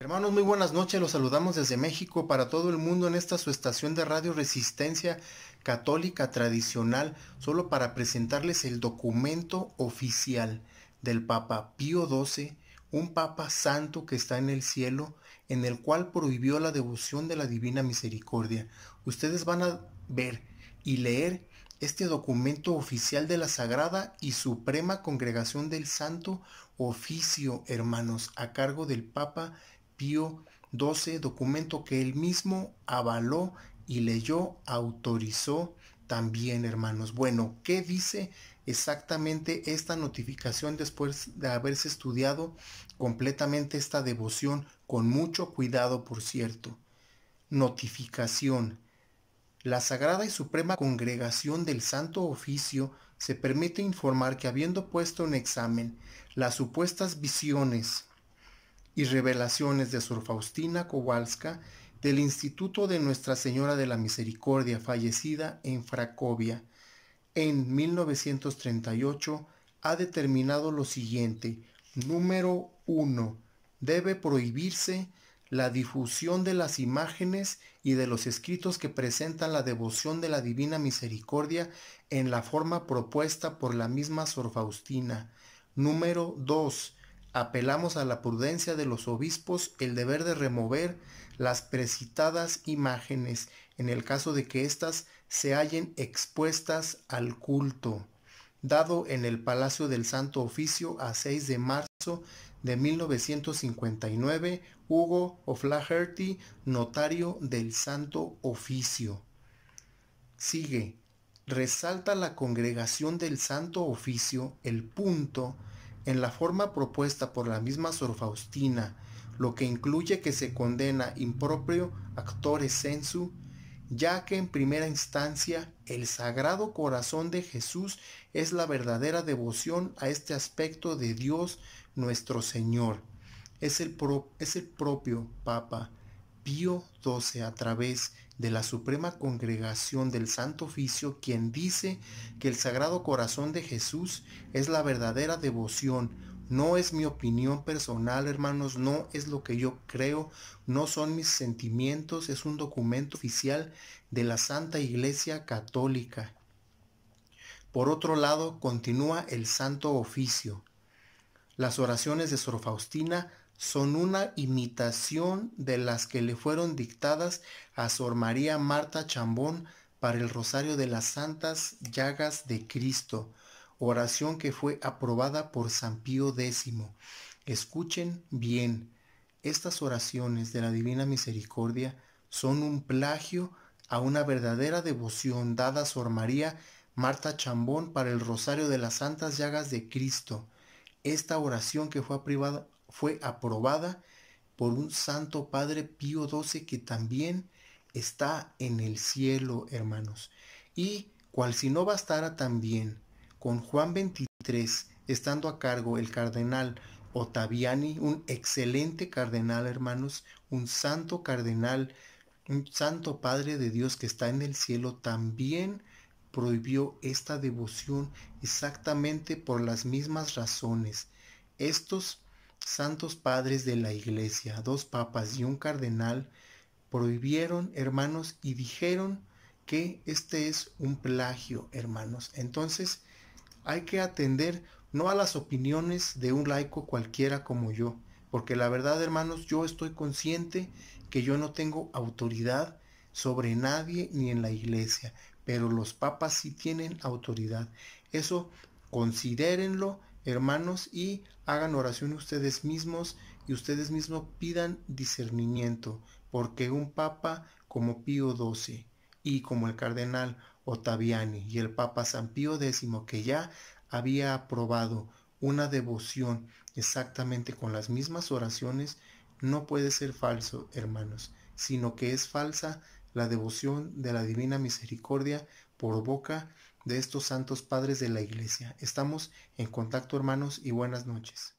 Hermanos, muy buenas noches. Los saludamos desde México para todo el mundo en esta su estación de radio Resistencia Católica Tradicional, solo para presentarles el documento oficial del Papa Pío XII, un Papa santo que está en el cielo, en el cual prohibió la devoción de la Divina Misericordia. Ustedes van a ver y leer este documento oficial de la Sagrada y Suprema Congregación del Santo Oficio, hermanos, a cargo del Papa Pío XII, documento que él mismo avaló y leyó, autorizó también, hermanos. Bueno, ¿qué dice exactamente esta notificación después de haberse estudiado completamente esta devoción con mucho cuidado, por cierto? Notificación. La Sagrada y Suprema Congregación del Santo Oficio se permite informar que habiendo puesto en examen las supuestas visiones y revelaciones de Sor Faustina Kowalska del Instituto de Nuestra Señora de la Misericordia, fallecida en Fracovia. en 1938, ha determinado lo siguiente. Número 1. Debe prohibirse la difusión de las imágenes y de los escritos que presentan la devoción de la Divina Misericordia en la forma propuesta por la misma Sor Faustina. Número 2 apelamos a la prudencia de los obispos el deber de remover las precitadas imágenes en el caso de que éstas se hallen expuestas al culto, dado en el Palacio del Santo Oficio a 6 de marzo de 1959, Hugo O'Flaherty, notario del Santo Oficio. Sigue, resalta la congregación del Santo Oficio el punto en la forma propuesta por la misma Sor Faustina, lo que incluye que se condena impropio actores sensu, ya que en primera instancia el Sagrado Corazón de Jesús es la verdadera devoción a este aspecto de Dios nuestro Señor. es el propio Papa Pío XII a través de la Suprema Congregación del Santo Oficio quien dice que el Sagrado Corazón de Jesús es la verdadera devoción. No es mi opinión personal, hermanos, no es lo que yo creo, no son mis sentimientos, es un documento oficial de la Santa Iglesia Católica. Por otro lado, continúa el Santo Oficio. Las oraciones de Sor Faustina son una imitación de las que le fueron dictadas a Sor María Marta Chambón para el Rosario de las Santas Llagas de Cristo, oración que fue aprobada por San Pío X. Escuchen bien, estas oraciones de la Divina Misericordia son un plagio a una verdadera devoción dada a Sor María Marta Chambón para el Rosario de las Santas Llagas de Cristo. Esta oración que fue aprobada, fue aprobada por un santo padre Pío 12 que también está en el cielo, hermanos. Y cual si no bastara también con Juan 23 estando a cargo el cardenal Ottaviani, un excelente cardenal, hermanos, un santo cardenal, un santo padre de Dios que está en el cielo, también prohibió esta devoción exactamente por las mismas razones. Estos santos padres de la Iglesia, dos papas y un cardenal, prohibieron, hermanos, y dijeron que este es un plagio, hermanos. Entonces, hay que atender no a las opiniones de un laico cualquiera como yo, porque la verdad, hermanos, yo estoy consciente que yo no tengo autoridad sobre nadie ni en la iglesia, pero los papas sí tienen autoridad. Eso considérenlo hermanos, y hagan oración ustedes mismos y ustedes mismos pidan discernimiento, porque un papa como Pío XII y como el cardenal Ottaviani y el papa San Pío X, que ya había aprobado una devoción exactamente con las mismas oraciones, no puede ser falso, hermanos, sino que es falsa la devoción de la Divina Misericordia por boca de de estos santos padres de la Iglesia. Estamos en contacto hermanos y buenas noches.